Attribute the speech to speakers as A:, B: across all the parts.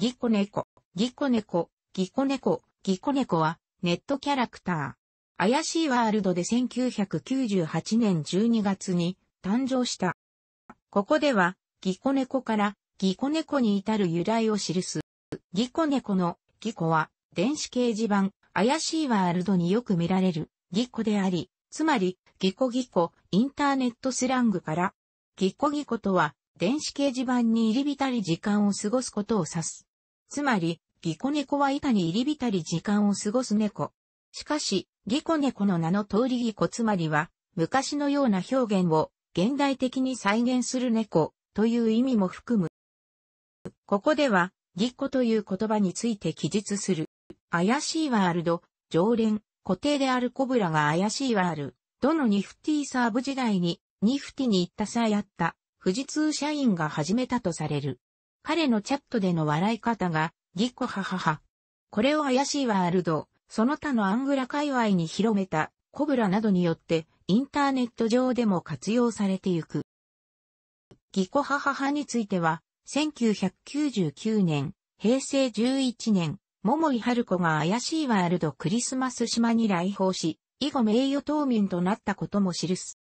A: ギコ猫、ギコ猫、ギコ猫、ギコ猫はネットキャラクター。怪しいワールドで1998年12月に誕生した。ここではギコ猫からギコ猫に至る由来を記す。ギコ猫のギコは電子掲示板怪しいワールドによく見られるギコであり、つまりギコギコインターネットスラングからギコギコとは電子掲示板に入り浸り時間を過ごすことを指す。つまり、ギコ猫は板に入り浸り時間を過ごす猫。しかし、ギコ猫の名の通りギコつまりは、昔のような表現を現代的に再現する猫という意味も含む。ここでは、ギコという言葉について記述する。怪しいワールド、常連、固定であるコブラが怪しいワールドのニフティサーブ時代に、ニフティに行った際あった、富士通社員が始めたとされる。彼のチャットでの笑い方が、ギコハハハ。これを怪しいワールド、その他のアングラ界隈に広めた、コブラなどによって、インターネット上でも活用されてゆく。ギコハハハについては、1999年、平成11年、桃井春子が怪しいワールドクリスマス島に来訪し、以後名誉島民となったことも記す。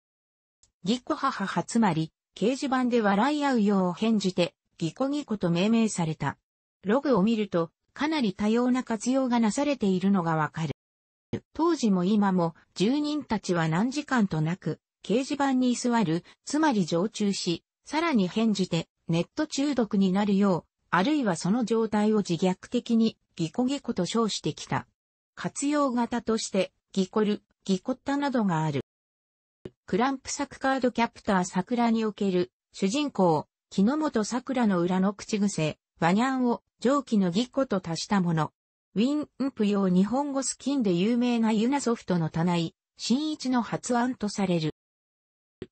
A: ギコハハハつまり、掲示板で笑い合うよう返じて、ギコギコと命名された。ログを見ると、かなり多様な活用がなされているのがわかる。当時も今も、住人たちは何時間となく、掲示板に居座る、つまり常駐し、さらに返事で、ネット中毒になるよう、あるいはその状態を自虐的に、ギコギコと称してきた。活用型として、ギコル、ギコッタなどがある。クランプ作カードキャプター桜における主人公木の本桜の裏の口癖、ワニャンを蒸気のぎこと足したもの。ウィン・ンプ用日本語スキンで有名なユナソフトの棚井、新一の発案とされる。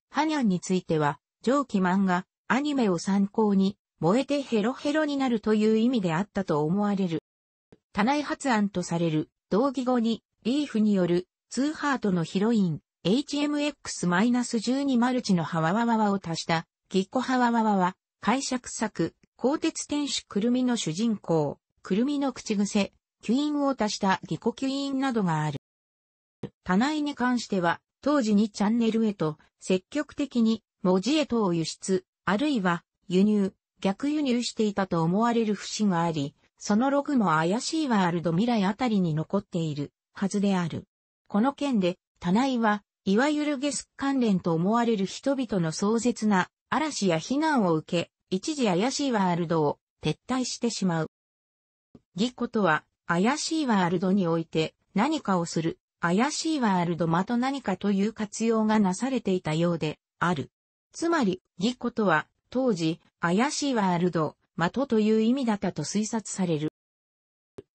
A: ハニャンについては、上記漫画、アニメを参考に、燃えてヘロヘロになるという意味であったと思われる。棚井発案とされる、同義語に、リーフによる、ツーハートのヒロイン、HMX-12 マルチのハワワワワを足した、ギコハワワワは、解釈作、鋼鉄天使クルミの主人公、クルミの口癖、キュ吸ンを足したギコキュインなどがある。多内に関しては、当時にチャンネルへと積極的に文字へとを輸出、あるいは輸入、逆輸入していたと思われる節があり、そのログも怪しいワールド未来あたりに残っているはずである。この件で、多内は、いわゆるゲス関連と思われる人々の壮絶な嵐や非難を受け、一時怪しいワールドを撤退してしまう。義子とは、怪しいワールドにおいて何かをする、怪しいワールドまと何かという活用がなされていたようである。つまり、義子とは、当時、怪しいワールド、まとという意味だったと推察される。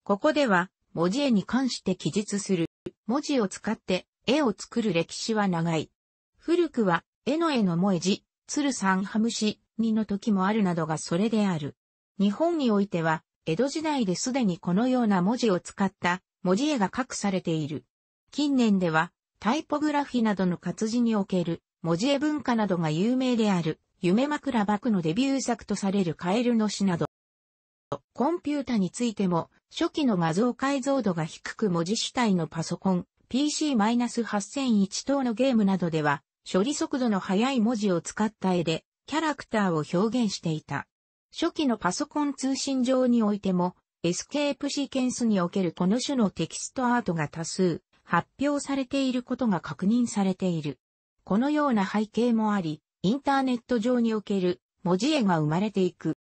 A: ここでは、文字絵に関して記述する。文字を使って絵を作る歴史は長い。古くは、絵の絵の文字鶴山ハムシ、にの時もあるなどがそれである。日本においては、江戸時代ですでにこのような文字を使った文字絵が隠されている。近年では、タイポグラフィなどの活字における文字絵文化などが有名である、夢枕幕のデビュー作とされるカエルの詩など。コンピュータについても、初期の画像解像度が低く文字主体のパソコン、PC-8001 等のゲームなどでは、処理速度の速い文字を使った絵で、キャラクターを表現していた。初期のパソコン通信上においても、エスケープシーケンスにおけるこの種のテキストアートが多数発表されていることが確認されている。このような背景もあり、インターネット上における文字絵が生まれていく。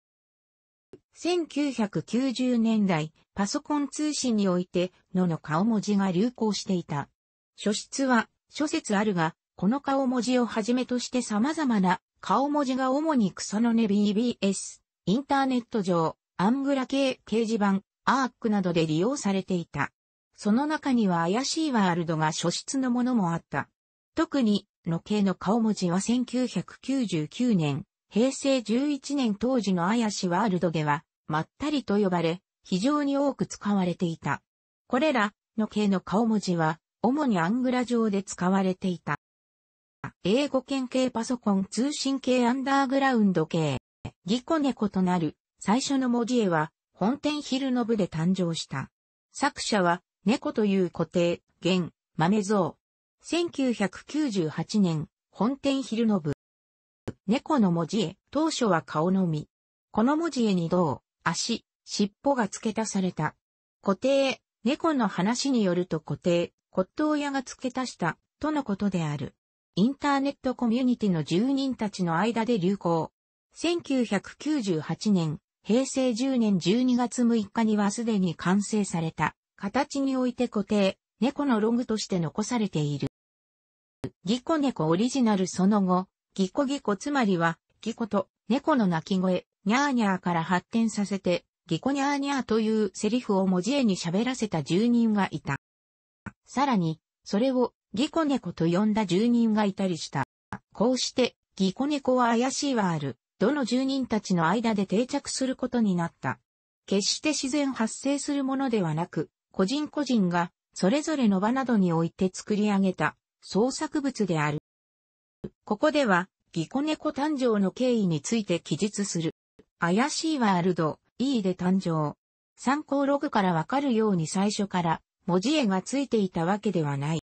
A: 1990年代、パソコン通信において、のの顔文字が流行していた。書質は、諸説あるが、この顔文字をはじめとして様々な顔文字が主に草の根 BBS、インターネット上、アングラ系掲示板、アークなどで利用されていた。その中には怪しいワールドが初出のものもあった。特に、の系の顔文字は1999年、平成11年当時の怪しワールドでは、まったりと呼ばれ、非常に多く使われていた。これら、の系の顔文字は、主にアングラ上で使われていた。英語圏系パソコン通信系アンダーグラウンド系、ギコネコとなる最初の文字絵は、本店昼の部で誕生した。作者は、猫という固定、現、豆像。1998年、本店昼の部。猫の文字絵、当初は顔のみ。この文字絵に胴、足、尻尾が付け足された。固定、猫の話によると固定、骨董屋が付け足した、とのことである。インターネットコミュニティの住人たちの間で流行。1998年、平成10年12月6日にはすでに完成された、形において固定、猫のログとして残されている。ギコ猫オリジナルその後、ギコギコつまりは、ギコと猫の鳴き声、ニャーニャーから発展させて、ギコニャーニャーというセリフを文字絵に喋らせた住人がいた。さらに、それをギコ猫と呼んだ住人がいたりした。こうして、ギコ猫は怪しいワール、どの住人たちの間で定着することになった。決して自然発生するものではなく、個人個人が、それぞれの場などにおいて作り上げた、創作物である。ここでは、ギコ猫誕生の経緯について記述する。怪しいワールド、E で誕生。参考ログからわかるように最初から文字絵がついていたわけではない。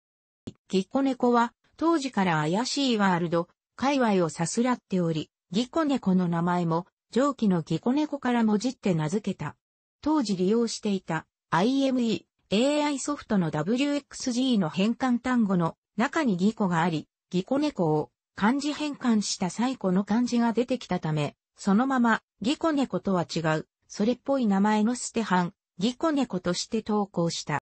A: ギコ猫は当時から怪しいワールド、界隈をさすらっており、ギコ猫の名前も上記のギコ猫からもじって名付けた。当時利用していた IME AI ソフトの WXG の変換単語の中にギコがあり、ギコ猫を漢字変換した最古の漢字が出てきたため、そのままギコ猫とは違う、それっぽい名前のステハン、ギコ猫として投稿した。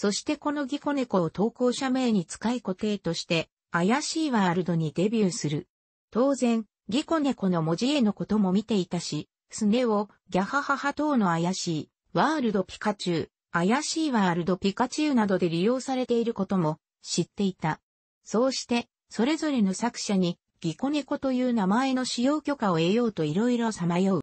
A: そしてこのギコ猫を投稿者名に使い固定として、怪しいワールドにデビューする。当然、ギコ猫の文字へのことも見ていたし、スネをギャハハハ等の怪しい、ワールドピカチュウ、怪しいワールドピカチュウなどで利用されていることも知っていた。そうして、それぞれの作者に、ギコ猫という名前の使用許可を得ようといろいろさまよ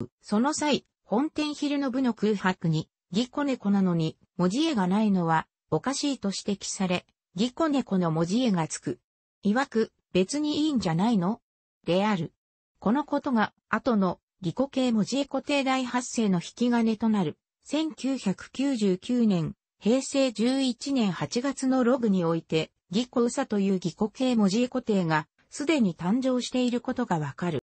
A: う。その際、本店昼の部の空白に、ギコ猫なのに、文字絵がないのはおかしいと指摘され、ギコ猫の文字絵がつく。いわく、別にいいんじゃないのである。このことが、後の、ギコ系文字絵固定大発生の引き金となる、1999年、平成11年8月のログにおいて、ギコウサというギコ系文字絵固定が、すでに誕生していることがわかる。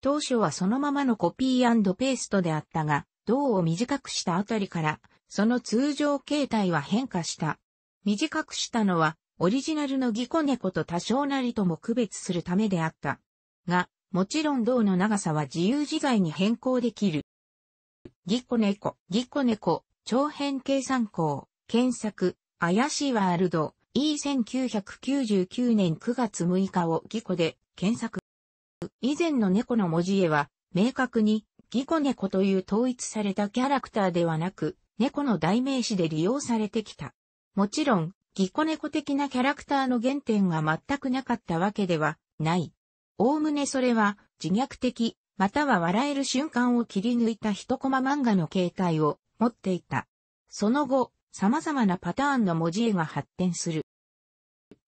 A: 当初はそのままのコピーペーストであったが、銅を短くしたあたりから、その通常形態は変化した。短くしたのは、オリジナルのギコ猫と多少なりとも区別するためであった。が、もちろん銅の長さは自由自在に変更できる。ギコ猫、ギコ猫、長編計算項、検索、怪しいワールド、E1999 年9月6日をギコで検索。以前の猫の文字絵は、明確に、ギコ猫という統一されたキャラクターではなく、猫の代名詞で利用されてきた。もちろん、ギコ猫的なキャラクターの原点が全くなかったわけではない。おおむねそれは自虐的、または笑える瞬間を切り抜いた一コマ漫画の形態を持っていた。その後、様々なパターンの文字絵が発展する。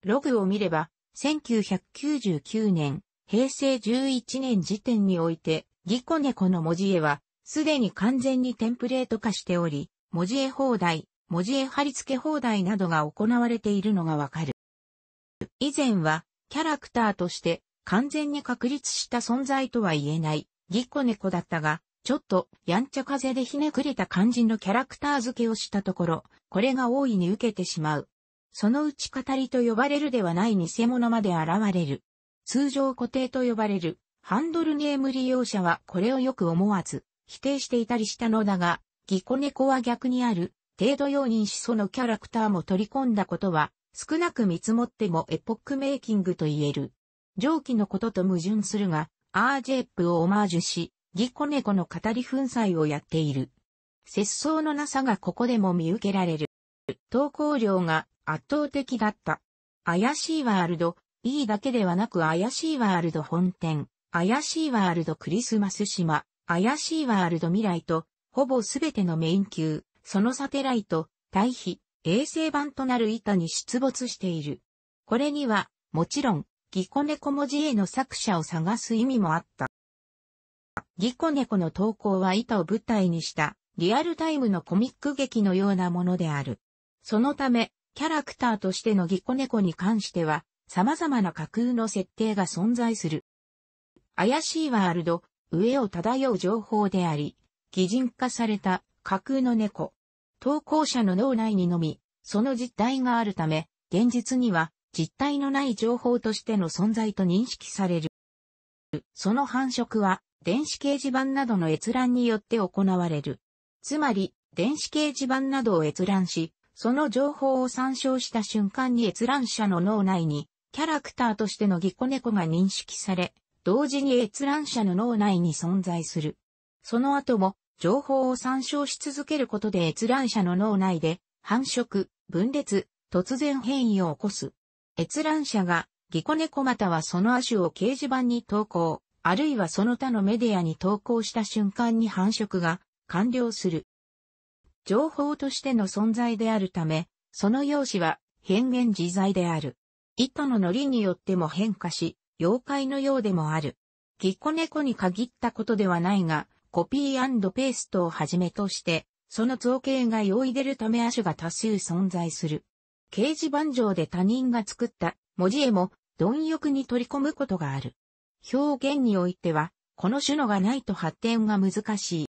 A: ログを見れば、1999年、平成11年時点において、ギコネコの文字絵は、すでに完全にテンプレート化しており、文字絵放題、文字絵貼り付け放題などが行われているのがわかる。以前は、キャラクターとして完全に確立した存在とは言えない、ギコネ猫だったが、ちょっと、やんちゃ風でひねくれた感じのキャラクター付けをしたところ、これが大いに受けてしまう。そのうち語りと呼ばれるではない偽物まで現れる。通常固定と呼ばれる、ハンドルネーム利用者はこれをよく思わず、否定していたりしたのだが、ギコ猫は逆にある、程度容認しそのキャラクターも取り込んだことは、少なく見積もってもエポックメイキングと言える。上記のことと矛盾するが、アージェップをオマージュし、ギコ猫の語り粉砕をやっている。節操のなさがここでも見受けられる。投稿量が圧倒的だった。怪しいワールド、いいだけではなく怪しいワールド本店、怪しいワールドクリスマス島、怪しいワールド未来と、ほぼすべてのメイン級、そのサテライト、対比、衛星版となる板に出没している。これには、もちろん、ギコネコ文字への作者を探す意味もあった。ギコネコの投稿は板を舞台にしたリアルタイムのコミック劇のようなものである。そのため、キャラクターとしてのギコネコに関しては、様々な架空の設定が存在する。怪しいワールド、上を漂う情報であり、擬人化された架空の猫。投稿者の脳内にのみ、その実体があるため、現実には実体のない情報としての存在と認識される。その繁殖は、電子掲示板などの閲覧によって行われる。つまり、電子掲示板などを閲覧し、その情報を参照した瞬間に閲覧者の脳内に、キャラクターとしてのギコ猫が認識され、同時に閲覧者の脳内に存在する。その後も情報を参照し続けることで閲覧者の脳内で繁殖、分裂、突然変異を起こす。閲覧者がギコ猫またはその亜種を掲示板に投稿、あるいはその他のメディアに投稿した瞬間に繁殖が完了する。情報としての存在であるため、その容姿は変幻自在である。糸のノリによっても変化し、妖怪のようでもある。ギコ猫に限ったことではないが、コピーペーストをはじめとして、その造形が容易でるため足が多数存在する。掲示板上で他人が作った文字絵も貪欲に取り込むことがある。表現においては、この種のがないと発展が難しい。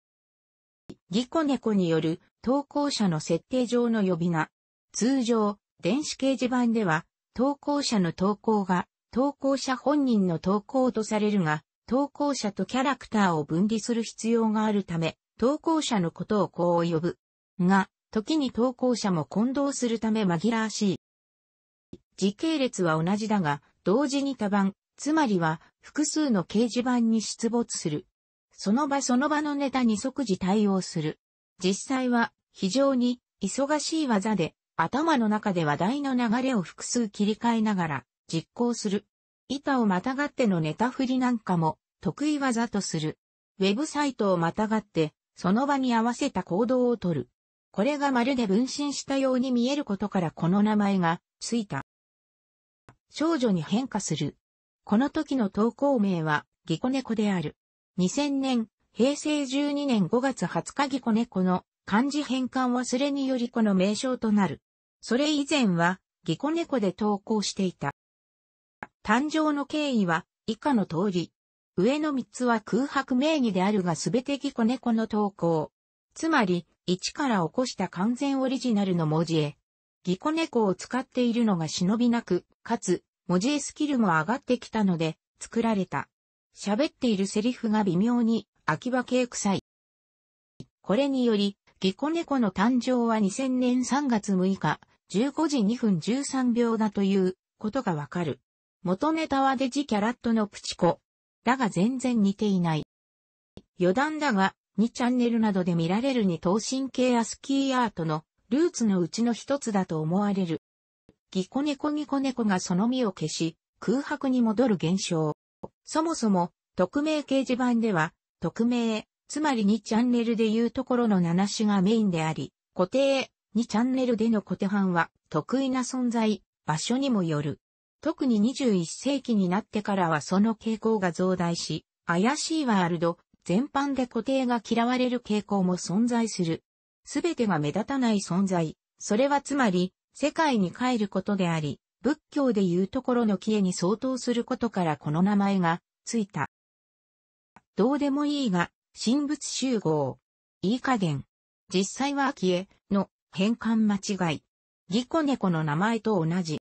A: ギコネコによる投稿者の設定上の呼び名。通常、電子掲示板では、投稿者の投稿が、投稿者本人の投稿とされるが、投稿者とキャラクターを分離する必要があるため、投稿者のことをこう呼ぶ。が、時に投稿者も混同するため紛らわしい。時系列は同じだが、同時に多番、つまりは複数の掲示板に出没する。その場その場のネタに即時対応する。実際は非常に忙しい技で頭の中で話題の流れを複数切り替えながら実行する。板をまたがってのネタ振りなんかも得意技とする。ウェブサイトをまたがって、その場に合わせた行動をとる。これがまるで分身したように見えることからこの名前がついた。少女に変化する。この時の投稿名はギコネコである。2000年、平成12年5月20日ギコネコの漢字変換忘れによりこの名称となる。それ以前はギコネコで投稿していた。誕生の経緯は以下の通り。上の三つは空白名義であるがすべて義子猫の投稿。つまり、一から起こした完全オリジナルの文字へ。義子猫を使っているのが忍びなく、かつ、文字絵スキルも上がってきたので、作られた。喋っているセリフが微妙に、秋葉系臭い。これにより、義子猫の誕生は2000年3月6日、15時2分13秒だということがわかる。元ネタはデジキャラットのプチコ。だが全然似ていない。余談だが、2チャンネルなどで見られる二等身系アスキーアートのルーツのうちの一つだと思われる。ギコネコギコネコがその身を消し、空白に戻る現象。そもそも、匿名掲示板では、匿名、つまり2チャンネルでいうところの7種がメインであり、固定、2チャンネルでの固定版は、得意な存在、場所にもよる。特に21世紀になってからはその傾向が増大し、怪しいワールド、全般で固定が嫌われる傾向も存在する。すべてが目立たない存在、それはつまり、世界に帰ることであり、仏教でいうところの消えに相当することからこの名前がついた。どうでもいいが、神仏集合。いい加減。実際は消え、の変換間違い。ギコ猫の名前と同じ。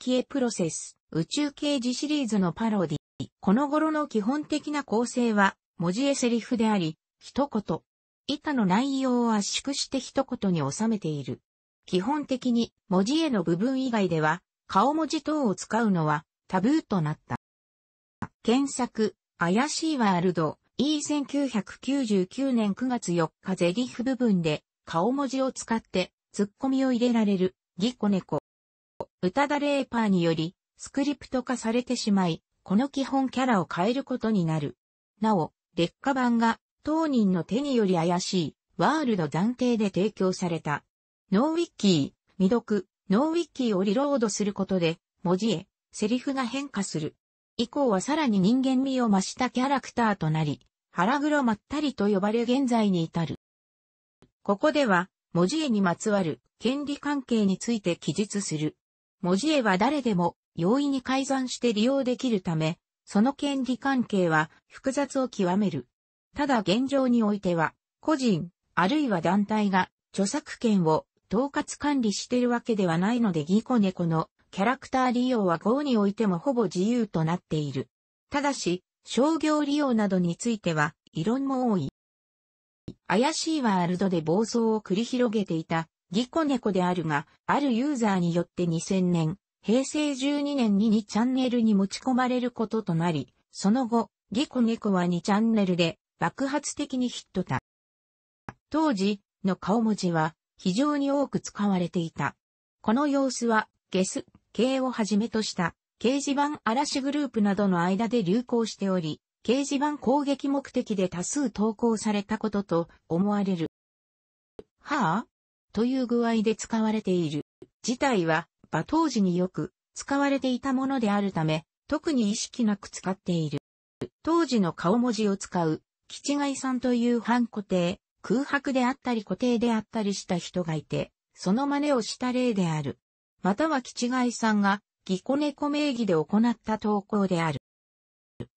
A: キエプロセス、宇宙刑事シリーズのパロディ。この頃の基本的な構成は、文字絵セリフであり、一言。以下の内容を圧縮して一言に収めている。基本的に、文字絵の部分以外では、顔文字等を使うのは、タブーとなった。検索、怪しいワールド、E1999 年9月4日ゼリフ部分で、顔文字を使って、ツッコミを入れられる、ギコネコ。宇多田レーパーにより、スクリプト化されてしまい、この基本キャラを変えることになる。なお、劣化版が当人の手により怪しい、ワールド暫定で提供された。ノーウィッキー、未読、ノーウィッキーをリロードすることで、文字へ、セリフが変化する。以降はさらに人間味を増したキャラクターとなり、腹黒まったりと呼ばれ現在に至る。ここでは、文字絵にまつわる権利関係について記述する。文字絵は誰でも容易に改ざんして利用できるため、その権利関係は複雑を極める。ただ現状においては、個人、あるいは団体が著作権を統括管理しているわけではないのでギコネコのキャラクター利用は号においてもほぼ自由となっている。ただし、商業利用などについては異論も多い。怪しいワールドで暴走を繰り広げていたギコネコであるが、あるユーザーによって2000年、平成12年に2チャンネルに持ち込まれることとなり、その後、ギコネコは2チャンネルで爆発的にヒットた。当時の顔文字は非常に多く使われていた。この様子は、ゲス、系をはじめとした掲示板嵐グループなどの間で流行しており、掲示板攻撃目的で多数投稿されたことと思われる。はぁ、あ、という具合で使われている。自体は、馬当時によく使われていたものであるため、特に意識なく使っている。当時の顔文字を使う、キチガイさんという反固定、空白であったり固定であったりした人がいて、その真似をした例である。またはキチガイさんが、ギコ猫名義で行った投稿である。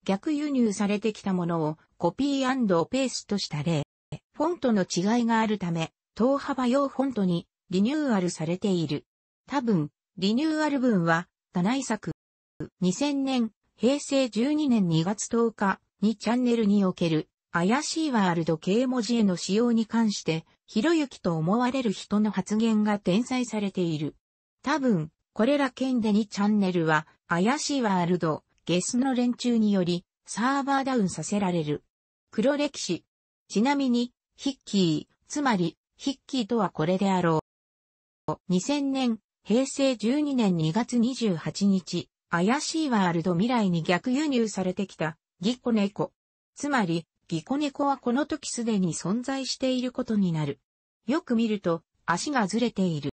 A: 逆輸入されてきたものをコピーペーストした例。フォントの違いがあるため、等幅用フォントにリニューアルされている。多分、リニューアル文は、ダ内作。2000年、平成12年2月10日にチャンネルにおける、怪しいワールド系文字への使用に関して、ひろゆきと思われる人の発言が転載されている。多分、これら件で2チャンネルは、怪しいワールド、ゲスの連中により、サーバーダウンさせられる。黒歴史。ちなみに、ヒッキー、つまり、ヒッキーとはこれであろう。2000年、平成12年2月28日、怪しいワールド未来に逆輸入されてきた、ギコネコ。つまり、ギコネコはこの時すでに存在していることになる。よく見ると、足がずれている。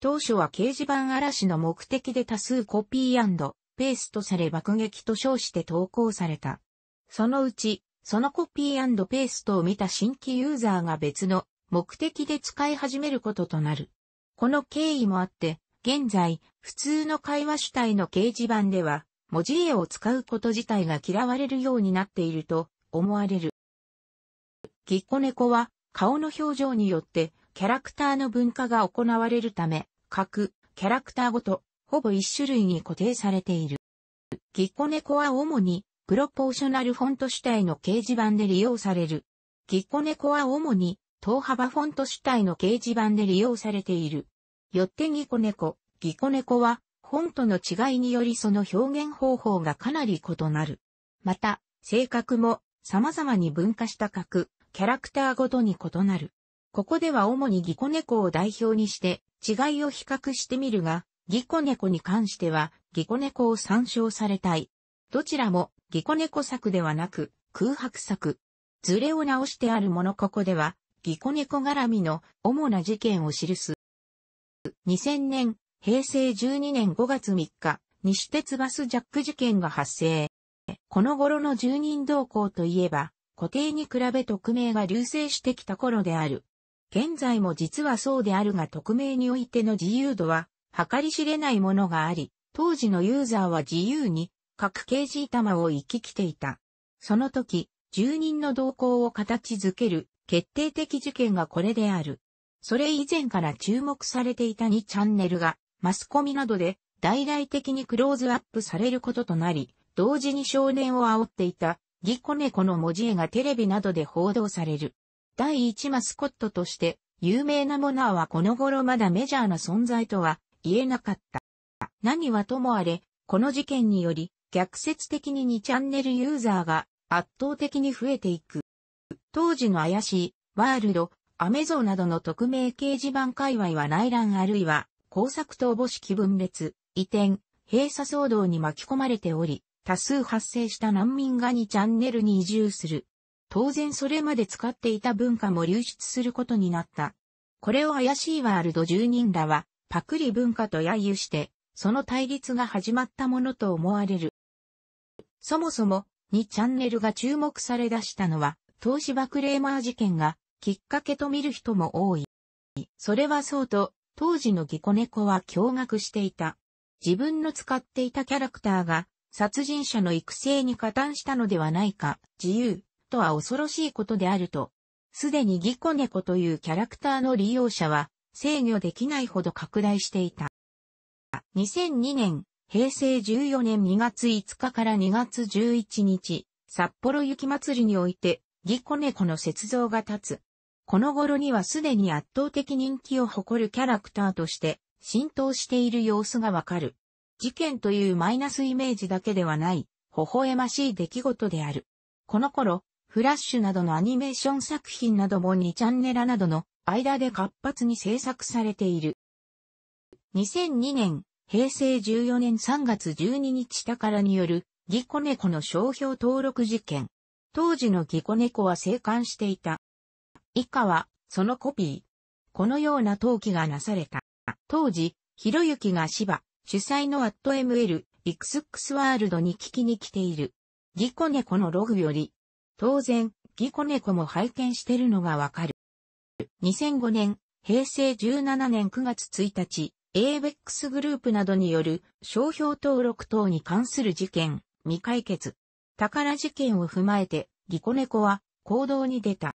A: 当初は掲示板嵐の目的で多数コピーペーストされ爆撃と称して投稿された。そのうち、そのコピーペーストを見た新規ユーザーが別の目的で使い始めることとなる。この経緯もあって、現在、普通の会話主体の掲示板では、文字絵を使うこと自体が嫌われるようになっていると思われる。ッコネ猫は、顔の表情によって、キャラクターの文化が行われるため、各キャラクターごと、ほぼ一種類に固定されている。ッコネ猫は主に、プロポーショナルフォント主体の掲示板で利用される。ッコネ猫は主に、等幅フォント主体の掲示板で利用されている。よってギコネコ、ギコネコは、フォントの違いによりその表現方法がかなり異なる。また、性格も様々に分化した格、キャラクターごとに異なる。ここでは主にギコネコを代表にして違いを比較してみるが、ギコネコに関してはギコネコを参照されたい。どちらもギコネコ作ではなく空白作。ズレを直してあるものここではギコネコ絡みの主な事件を記す。2000年、平成12年5月3日、西鉄バスジャック事件が発生。この頃の住人同行といえば、固定に比べ匿名が流星してきた頃である。現在も実はそうであるが匿名においての自由度は計り知れないものがあり、当時のユーザーは自由に各刑事玉を行き来ていた。その時、住人の動向を形づける決定的事件がこれである。それ以前から注目されていた2チャンネルが、マスコミなどで大々的にクローズアップされることとなり、同時に少年を煽っていた、ギコ猫の文字絵がテレビなどで報道される。第1マスコットとして、有名なモナーはこの頃まだメジャーな存在とは言えなかった。何はともあれ、この事件により、逆説的に2チャンネルユーザーが圧倒的に増えていく。当時の怪しい、ワールド、アメゾなどの匿名掲示板界隈は内乱あるいは、工作と母式分裂、移転、閉鎖騒動に巻き込まれており、多数発生した難民が2チャンネルに移住する。当然それまで使っていた文化も流出することになった。これを怪しいワールド住人らは、パクリ文化と揶揄して、その対立が始まったものと思われる。そもそも、2チャンネルが注目され出したのは、東芝クレーマー事件がきっかけと見る人も多い。それはそうと、当時のギコネコは驚愕していた。自分の使っていたキャラクターが殺人者の育成に加担したのではないか、自由とは恐ろしいことであると。すでにギコネコというキャラクターの利用者は制御できないほど拡大していた。2002年、平成14年2月5日から2月11日、札幌雪祭りにおいてギコネコの雪像が立つ。この頃にはすでに圧倒的人気を誇るキャラクターとして浸透している様子がわかる。事件というマイナスイメージだけではない、微笑ましい出来事である。この頃、フラッシュなどのアニメーション作品なども2チャンネルなどの間で活発に制作されている。2002年、平成14年3月12日宝によるギコネコの商標登録事件。当時のギコ猫は生還していた。以下は、そのコピー。このような登記がなされた。当時、ひろゆきが芝、主催のアット ML、イクスックスワールドに聞きに来ている。ギコ猫のログより、当然、ギコ猫も拝見してるのがわかる。2005年、平成17年9月1日、ABEX グループなどによる商標登録等に関する事件、未解決。宝事件を踏まえて、ギコネコは行動に出た。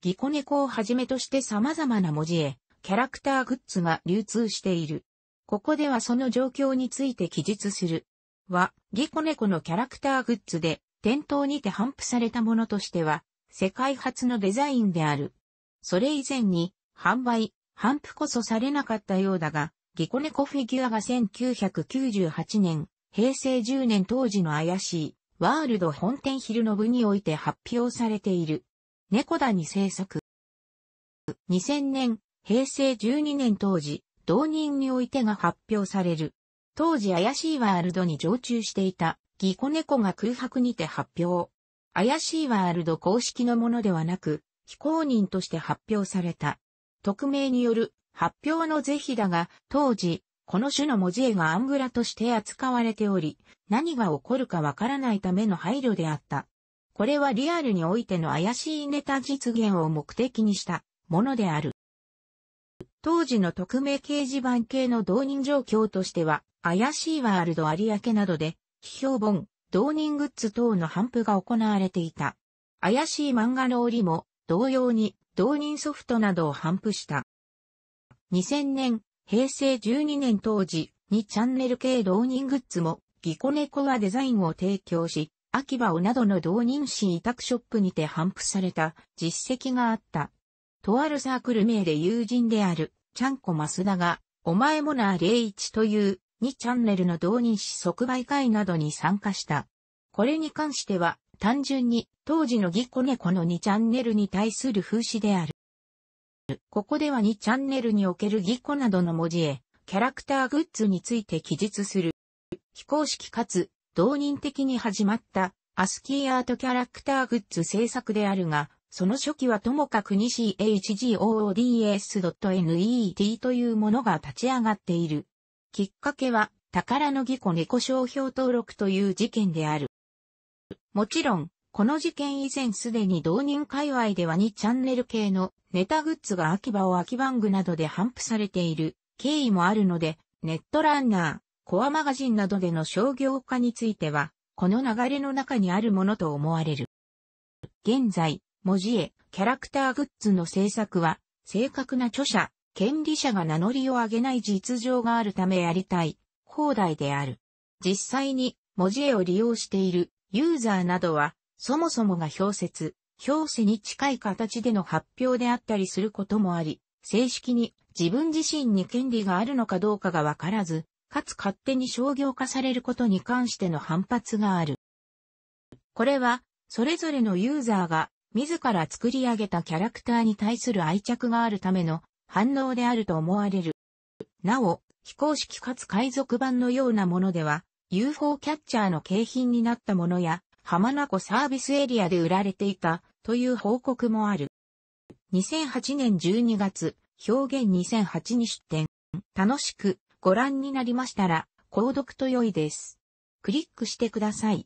A: ギコネコをはじめとして様々な文字へ、キャラクターグッズが流通している。ここではその状況について記述する。は、ギコネコのキャラクターグッズで、店頭にて販布されたものとしては、世界初のデザインである。それ以前に、販売、販布こそされなかったようだが、ギコネコフィギュアが1998年、平成10年当時の怪しいワールド本店昼の部において発表されている。猫だに制作。2000年、平成12年当時、同人においてが発表される。当時怪しいワールドに常駐していた、ギコ猫が空白にて発表。怪しいワールド公式のものではなく、非公認として発表された。匿名による発表の是非だが、当時、この種の文字絵がアングラとして扱われており、何が起こるかわからないための配慮であった。これはリアルにおいての怪しいネタ実現を目的にしたものである。当時の匿名掲示板系の導入状況としては、怪しいワールド有明などで、批評本、導入グッズ等の販布が行われていた。怪しい漫画の折も、同様に、導入ソフトなどを販布した。2000年、平成12年当時、2チャンネル系導入グッズも、ギコネコはデザインを提供し、秋葉をなどの導入市委託ショップにて反布された実績があった。とあるサークル名で友人である、ちゃんこスダが、お前もなイチという2チャンネルの導入市即売会などに参加した。これに関しては、単純に当時のギコネコの2チャンネルに対する風刺である。ここでは2チャンネルにおけるギコなどの文字へ、キャラクターグッズについて記述する。非公式かつ、動人的に始まった、アスキーアートキャラクターグッズ制作であるが、その初期はともかくに CHGOODS.net というものが立ち上がっている。きっかけは、宝のコネ猫商標登録という事件である。もちろん、この事件以前すでに同人界隈では2チャンネル系のネタグッズが秋葉を秋番組などで頒布されている経緯もあるので、ネットランナー、コアマガジンなどでの商業化については、この流れの中にあるものと思われる。現在、文字絵、キャラクターグッズの制作は、正確な著者、権利者が名乗りを上げない実情があるためやりたい、放題である。実際に、文字絵を利用しているユーザーなどは、そもそもが表説、表紙に近い形での発表であったりすることもあり、正式に自分自身に権利があるのかどうかがわからず、かつ勝手に商業化されることに関しての反発がある。これは、それぞれのユーザーが自ら作り上げたキャラクターに対する愛着があるための反応であると思われる。なお、非公式かつ海賊版のようなものでは、UFO キャッチャーの景品になったものや、浜名湖サービスエリアで売られていたという報告もある。2008年12月、表現2008に出展。楽しくご覧になりましたら、購読と良いです。クリックしてください。